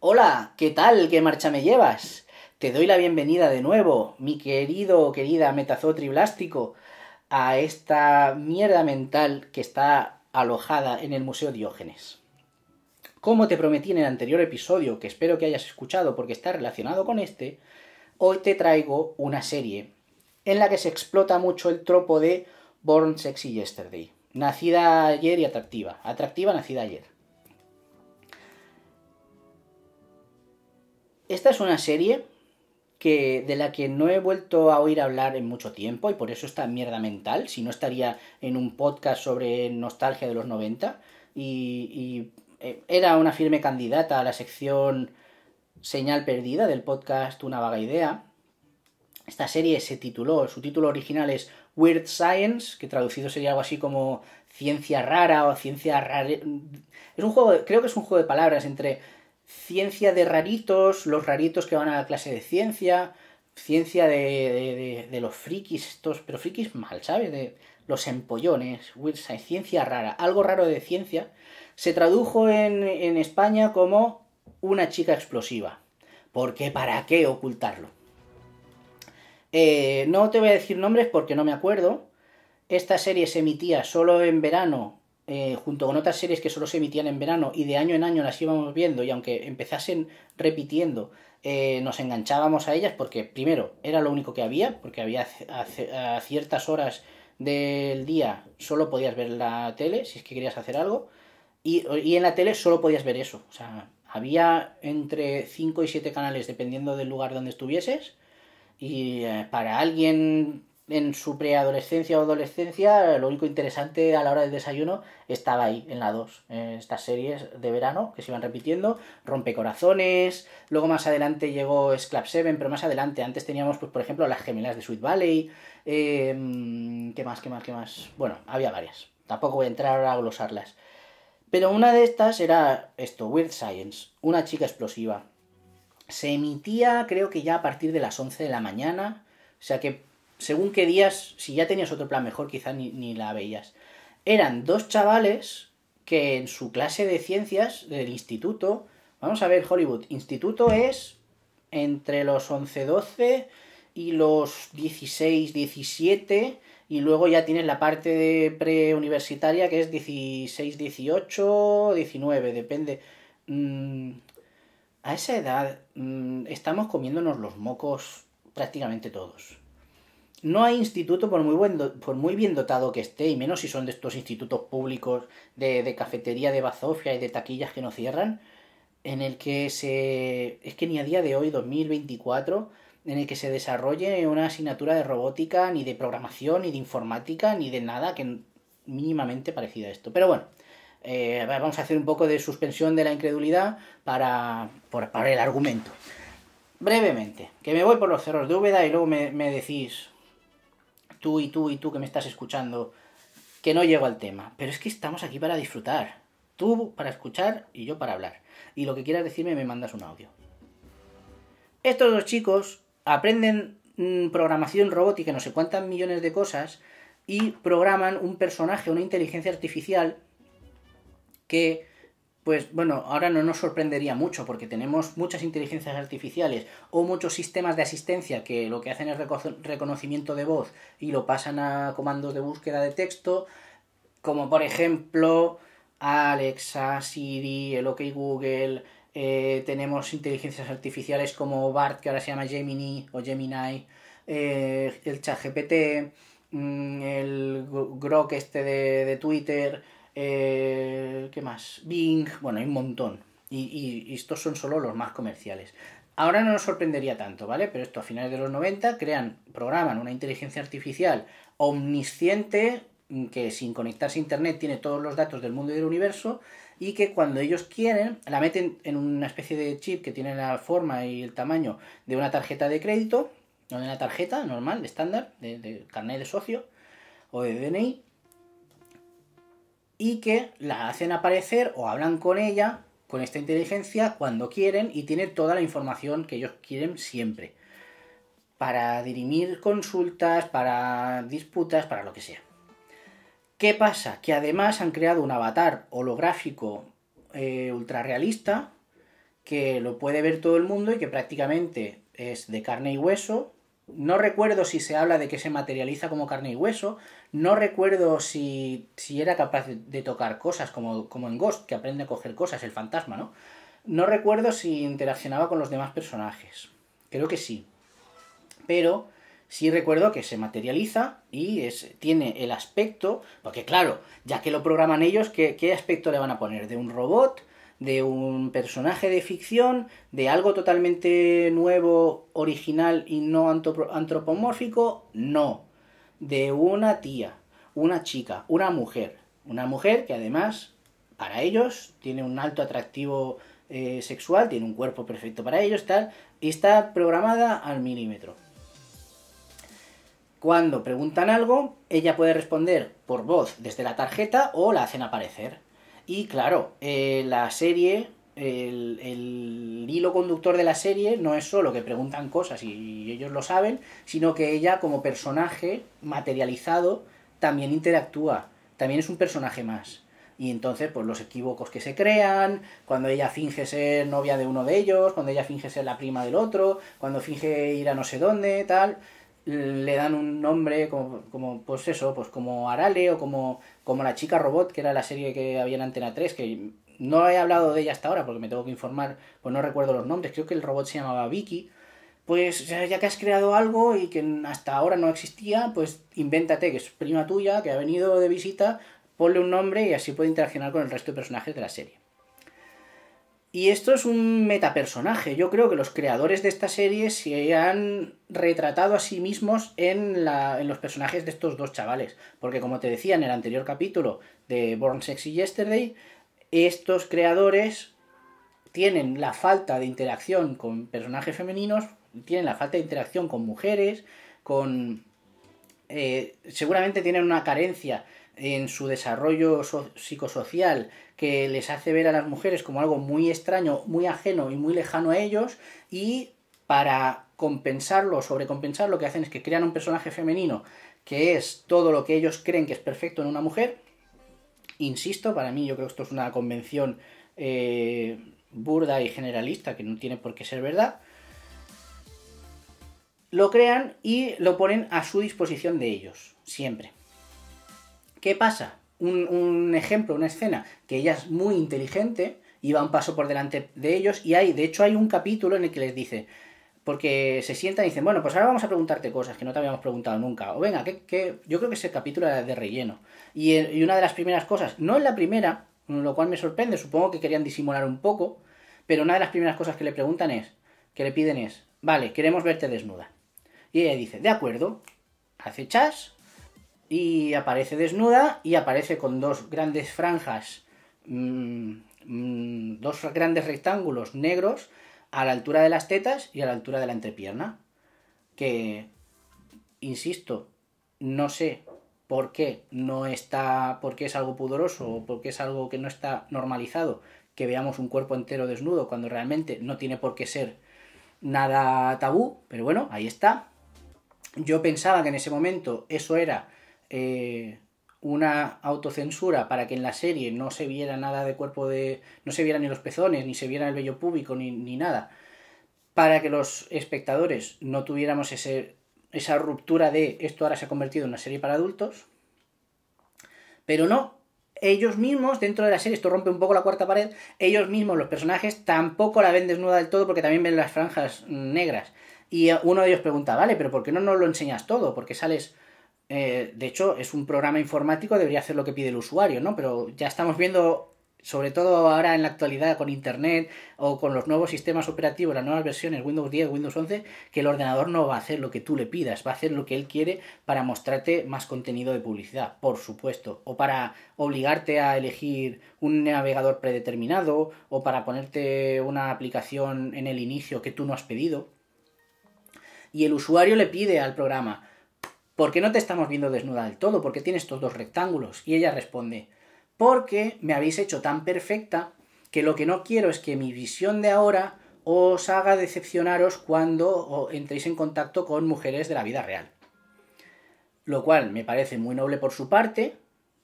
Hola, ¿qué tal? ¿Qué marcha me llevas? Te doy la bienvenida de nuevo, mi querido o querida metazotriblástico, a esta mierda mental que está alojada en el Museo Diógenes. Como te prometí en el anterior episodio, que espero que hayas escuchado porque está relacionado con este, hoy te traigo una serie en la que se explota mucho el tropo de Born Sexy Yesterday, nacida ayer y atractiva, atractiva nacida ayer. Esta es una serie que, de la que no he vuelto a oír hablar en mucho tiempo y por eso está mierda mental, si no estaría en un podcast sobre nostalgia de los 90 y, y eh, era una firme candidata a la sección señal perdida del podcast Una vaga idea. Esta serie se tituló, su título original es Weird Science, que traducido sería algo así como ciencia rara o ciencia rara. Es un juego, creo que es un juego de palabras entre ciencia de raritos, los raritos que van a la clase de ciencia, ciencia de, los frikis estos, pero frikis mal, ¿sabes? De los empollones, ciencia rara, algo raro de ciencia, se tradujo en, España como una chica explosiva. Porque ¿para qué ocultarlo? Eh, no te voy a decir nombres porque no me acuerdo. Esta serie se emitía solo en verano eh, junto con otras series que solo se emitían en verano y de año en año las íbamos viendo y aunque empezasen repitiendo, eh, nos enganchábamos a ellas porque primero era lo único que había, porque había a, ciertas horas del día solo podías ver la tele si es que querías hacer algo y, en la tele solo podías ver eso. O sea, había entre 5 y 7 canales dependiendo del lugar donde estuvieses y eh, para alguien en su preadolescencia o adolescencia, lo único interesante a la hora del desayuno estaba ahí, en la 2. estas series de verano que se iban repitiendo, Rompecorazones, luego más adelante llegó Sclap 7, pero más adelante, antes teníamos, pues, por ejemplo, Las Gemelas de Sweet Valley, em, ¿qué más, qué más, qué más? Bueno, había varias, tampoco voy a entrar ahora a glosarlas. Pero una de estas era esto, Weird Science, una chica explosiva. Se emitía creo que ya a partir de las 11 de la mañana, o sea que según qué días, si ya tenías otro plan mejor, quizás ni, la veías. Eran dos chavales que en su clase de ciencias del instituto, vamos a ver Hollywood, instituto es entre los 11, 12 y los 16, 17, y luego ya tienes la parte de preuniversitaria que es 16, 18, 19, depende. Mm, a esa edad mm, estamos comiéndonos los mocos prácticamente todos. No hay instituto, por muy, por muy bien dotado que esté, y menos si son de estos institutos públicos de, cafetería de bazofia y de taquillas que no cierran, en el que se... es que ni a día de hoy, 2024, en el que se desarrolle una asignatura de robótica, ni de programación, ni de informática, ni de nada que mínimamente parecida a esto. Pero bueno, eh, vamos a hacer un poco de suspensión de la incredulidad para, por, para el argumento. Brevemente, que me voy por los cerros de Úbeda y luego me decís tú y tú y tú que me estás escuchando, que no llego al tema. Pero es que estamos aquí para disfrutar. Tú para escuchar y yo para hablar. Y lo que quieras decirme me mandas un audio. Estos dos chicos aprenden mm, programación robótica, no sé cuántas millones de cosas, y programan un personaje, una inteligencia artificial que pues bueno, ahora no nos sorprendería mucho porque tenemos muchas inteligencias artificiales o muchos sistemas de asistencia que lo que hacen es reconocimiento de voz y lo pasan a comandos de búsqueda de texto, como por ejemplo Alexa, Siri, el OK Google, eh, tenemos inteligencias artificiales como BART, que ahora se llama Gemini o Gemini, eh, el ChatGPT, mm, el Grok este de Twitter, eh, ¿qué más? Bing, bueno, hay un montón. Y, estos son solo los más comerciales. Ahora no nos sorprendería tanto, ¿vale? Pero esto a finales de los 90 crean, programan una inteligencia artificial omnisciente mm, que sin conectarse a internet tiene todos los datos del mundo y del universo y que cuando ellos quieren la meten en una especie de chip que tiene la forma y el tamaño de una tarjeta de crédito, no de una tarjeta normal, de estándar, de, de carnet de socio o de DNI y que la hacen aparecer o hablan con ella, con esta inteligencia, cuando quieren y tiene toda la información que ellos quieren siempre, para dirimir consultas, para disputas, para lo que sea. ¿Qué pasa? Que además han creado un avatar holográfico ultra eh, ultrarrealista que lo puede ver todo el mundo y que prácticamente es de carne y hueso, no recuerdo si se habla de que se materializa como carne y hueso, no recuerdo si, si era capaz de tocar cosas, como, como en Ghost, que aprende a coger cosas, el fantasma, ¿no? No recuerdo si interaccionaba con los demás personajes. Creo que sí. Pero sí recuerdo que se materializa y es, tiene el aspecto, porque claro, ya que lo programan ellos, ¿qué, ¿qué aspecto le van a poner? ¿De un robot? de un personaje de ficción, de algo totalmente nuevo, original y no antropomórfico, no, de una tía, una chica, una mujer, una mujer que además para ellos tiene un alto atractivo eh, sexual, tiene un cuerpo perfecto para ellos, tal, y está programada al milímetro. Cuando preguntan algo, ella puede responder por voz desde la tarjeta o la hacen aparecer. Y claro, eh, la serie, el, hilo conductor de la serie no es solo que preguntan cosas y, y ellos lo saben, sino que ella como personaje materializado también interactúa, también es un personaje más. Y entonces, pues los equívocos que se crean, cuando ella finge ser novia de uno de ellos, cuando ella finge ser la prima del otro, cuando finge ir a no sé dónde, tal le dan un nombre como, pues eso, pues como Arale o como, como La Chica Robot, que era la serie que había en Antena 3, que no he hablado de ella hasta ahora porque me tengo que informar, pues no recuerdo los nombres, creo que el robot se llamaba Vicky. Pues ya que has creado algo y que hasta ahora no existía, pues invéntate que es prima tuya, que ha venido de visita, ponle un nombre y así puede interaccionar con el resto de personajes de la serie. Y esto es un metapersonaje. Yo creo que los creadores de esta serie se han retratado a sí mismos en, los personajes de estos dos chavales. Porque como te decía en el anterior capítulo de Born Sexy Yesterday, estos creadores tienen la falta de interacción con personajes femeninos, tienen la falta de interacción con mujeres, con... Eh, seguramente tienen una carencia en su desarrollo psicosocial que les hace ver a las mujeres como algo muy extraño, muy ajeno y muy lejano a ellos, y para compensarlo, sobrecompensarlo lo que hacen es que crean un personaje femenino que es todo lo que ellos creen que es perfecto en una mujer. Insisto, para mí yo creo que esto es una convención eh, burda y generalista que no tiene por qué ser verdad. Lo crean y lo ponen a su disposición de ellos, siempre. ¿Qué pasa? un, ejemplo, una escena, que ella es muy inteligente y va un paso por delante de ellos y hay, de hecho hay un capítulo en el que les dice, porque se sientan y dicen, bueno, pues ahora vamos a preguntarte cosas que no te habíamos preguntado nunca. O venga, que, yo creo que ese capítulo era de relleno. Y, eh, una de las primeras cosas, no es la primera, lo cual me sorprende, supongo que querían disimular un poco, pero una de las primeras cosas que le preguntan es, que le piden es, vale, queremos verte desnuda. Y ella dice, de acuerdo, hace chas, y aparece desnuda y aparece con dos grandes franjas, mm, mm, dos grandes rectángulos negros a la altura de las tetas y a la altura de la entrepierna. Que, insisto, no sé por qué no está, porque es algo pudoroso o porque es algo que no está normalizado que veamos un cuerpo entero desnudo cuando realmente no tiene por qué ser nada tabú, pero bueno, ahí está. Yo pensaba que en ese momento eso era eh, una autocensura para que en la serie no se viera nada de cuerpo de... no se vieran ni los pezones, ni se viera el vello público, ni, ni nada, para que los espectadores no tuviéramos ese, esa ruptura de esto ahora se ha convertido en una serie para adultos, pero no, ellos mismos, dentro de la serie, esto rompe un poco la cuarta pared, ellos mismos, los personajes, tampoco la ven desnuda del todo porque también ven las franjas negras. Y eh, uno de ellos pregunta, vale, pero ¿por qué no nos lo enseñas todo? Porque sales eh, de hecho, es un programa informático, debería hacer lo que pide el usuario, ¿no? Pero ya estamos viendo, sobre todo ahora en la actualidad con Internet o con los nuevos sistemas operativos, las nuevas versiones, Windows 10, Windows 11, que el ordenador no va a hacer lo que tú le pidas, va a hacer lo que él quiere para mostrarte más contenido de publicidad, por supuesto, o para obligarte a elegir un navegador predeterminado o para ponerte una aplicación en el inicio que tú no has pedido. Y el usuario le pide al programa, ¿por qué no te estamos viendo desnuda del todo? ¿Por qué tienes estos dos rectángulos? Y ella responde, porque me habéis hecho tan perfecta que lo que no quiero es que mi visión de ahora os haga decepcionaros cuando entréis en contacto con mujeres de la vida real. Lo cual me parece muy noble por su parte,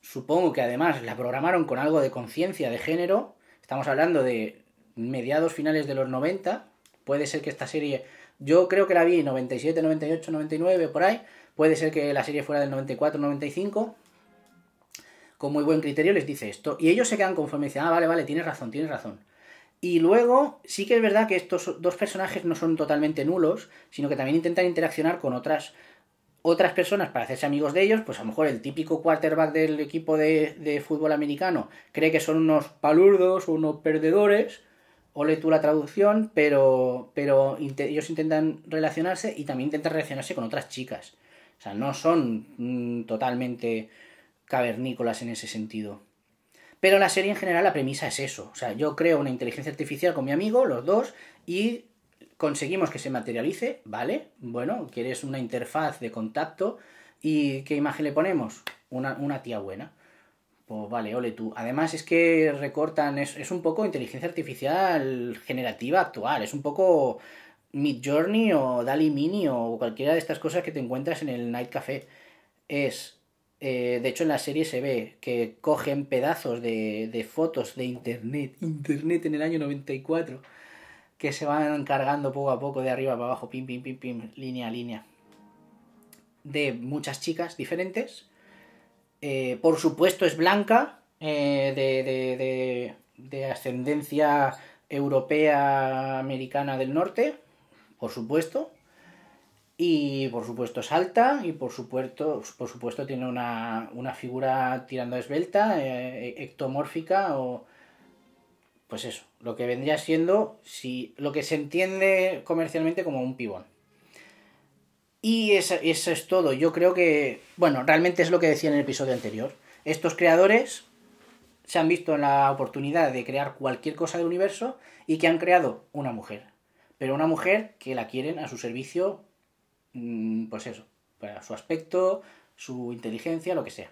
supongo que además la programaron con algo de conciencia de género, estamos hablando de mediados finales de los 90, puede ser que esta serie yo creo que la vi 97, 98, 99, por ahí. Puede ser que la serie fuera del 94, 95. Con muy buen criterio les dice esto. Y ellos se quedan conforme y dicen, ah, vale, vale, tienes razón, tienes razón. Y luego, sí que es verdad que estos dos personajes no son totalmente nulos, sino que también intentan interaccionar con otras, otras personas para hacerse amigos de ellos. Pues a lo mejor el típico quarterback del equipo de, de fútbol americano cree que son unos palurdos unos perdedores ole tú la traducción, pero, pero ellos intentan relacionarse y también intentan relacionarse con otras chicas. O sea, no son mm, totalmente cavernícolas en ese sentido. Pero la serie en general, la premisa es eso. O sea, yo creo una inteligencia artificial con mi amigo, los dos, y conseguimos que se materialice, ¿vale? Bueno, quieres una interfaz de contacto. ¿Y qué imagen le ponemos? una tía buena. Pues vale, ole tú. Además es que recortan, es, un poco inteligencia artificial generativa actual, es un poco Mid Journey o Dali Mini o cualquiera de estas cosas que te encuentras en el Night Café. Es, eh, de hecho en la serie se ve que cogen pedazos de, de fotos de Internet, Internet en el año 94, que se van cargando poco a poco de arriba para abajo, pim, pim, pim, pim, línea a línea, de muchas chicas diferentes eh, por supuesto es blanca, eh, de, ascendencia europea americana del norte, por supuesto. Y por supuesto es alta y por supuesto, por supuesto tiene una, figura tirando a esbelta, eh, ectomórfica o... Pues eso, lo que vendría siendo si, lo que se entiende comercialmente como un pibón. Y eso, es todo. Yo creo que, bueno, realmente es lo que decía en el episodio anterior. Estos creadores se han visto en la oportunidad de crear cualquier cosa del universo y que han creado una mujer. Pero una mujer que la quieren a su servicio, mm, pues eso, para su aspecto, su inteligencia, lo que sea.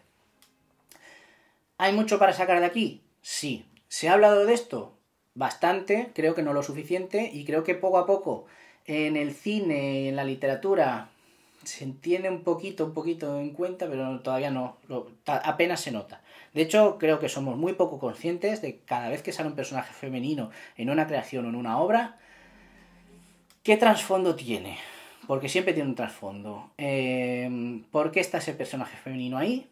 ¿Hay mucho para sacar de aquí? Sí. ¿Se ha hablado de esto? Bastante, creo que no lo suficiente y creo que poco a poco en el cine, en la literatura, se tiene un poquito, un poquito en cuenta, pero todavía no, apenas se nota. De hecho, creo que somos muy poco conscientes de cada vez que sale un personaje femenino en una creación o en una obra, qué trasfondo tiene. Porque siempre tiene un trasfondo. Em, ¿Por qué está ese personaje femenino ahí?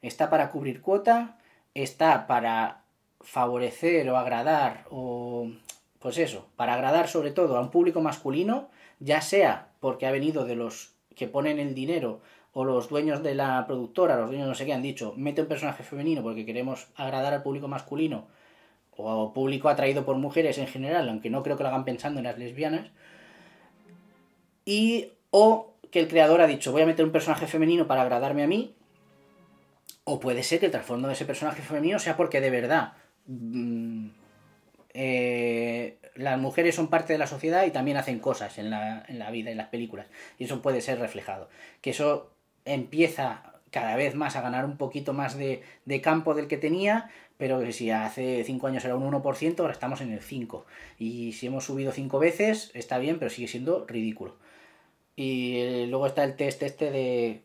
¿Está para cubrir cuota? ¿Está para favorecer o agradar? O, pues eso, para agradar sobre todo a un público masculino, ya sea porque ha venido de los que ponen el dinero o los dueños de la productora, los dueños no sé qué, han dicho, mete un personaje femenino porque queremos agradar al público masculino o público atraído por mujeres en general, aunque no creo que lo hagan pensando en las lesbianas, y o que el creador ha dicho, voy a meter un personaje femenino para agradarme a mí, o puede ser que el trasfondo de ese personaje femenino sea porque de verdad mm, eh, las mujeres son parte de la sociedad y también hacen cosas en la, en la vida, en las películas, y eso puede ser reflejado. Que eso empieza cada vez más a ganar un poquito más de, de campo del que tenía, pero que si hace cinco años era un 1%, ahora estamos en el 5%. Y si hemos subido cinco veces, está bien, pero sigue siendo ridículo. Y luego está el test este de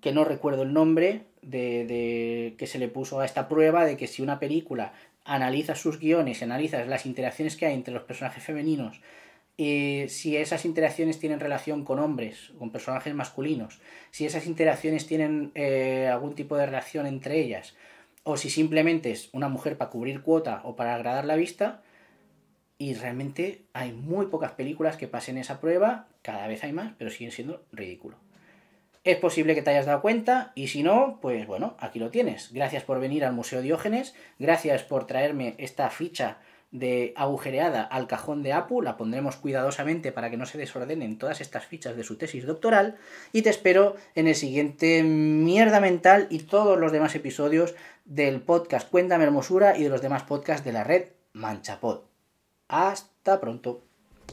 que no recuerdo el nombre, de, de, que se le puso a esta prueba de que si una película analizas sus guiones, analizas las interacciones que hay entre los personajes femeninos, eh, si esas interacciones tienen relación con hombres, con personajes masculinos, si esas interacciones tienen eh, algún tipo de relación entre ellas, o si simplemente es una mujer para cubrir cuota o para agradar la vista, y realmente hay muy pocas películas que pasen esa prueba, cada vez hay más, pero siguen siendo ridículo. Es posible que te hayas dado cuenta y si no, pues bueno, aquí lo tienes. Gracias por venir al Museo Diógenes, gracias por traerme esta ficha de agujereada al cajón de APU, la pondremos cuidadosamente para que no se desordenen todas estas fichas de su tesis doctoral y te espero en el siguiente Mierda Mental y todos los demás episodios del podcast Cuéntame Hermosura y de los demás podcasts de la red Manchapod. Hasta pronto.